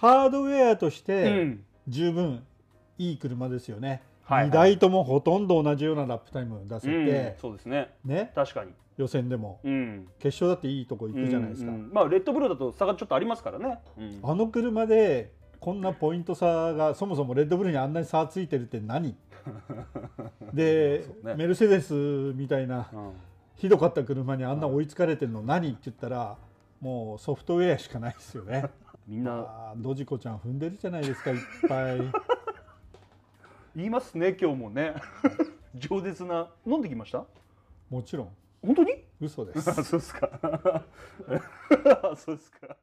ハードウェアとして十分いい車ですよね、うん、2台ともほとんど同じようなラップタイム出せて、うん、そうですねね確かに予選でも、うん、決勝だっていいとこ行くじゃないですか、うんうん、まあレッドブルだと差がちょっとありますからね、あの車でこんなポイント差がそもそもレッドブルにあんなに差ついてるって何 で、ね、メルセデスみたいな、ひどかった車にあんな追いつかれてるの何って言ったらもうソフトウェアしかないですよねみんなドジコちゃん踏んでるじゃないですかいっぱい 言いますね今日もね 饒舌な飲んできましたもちろん本当に嘘です そうですかそうですか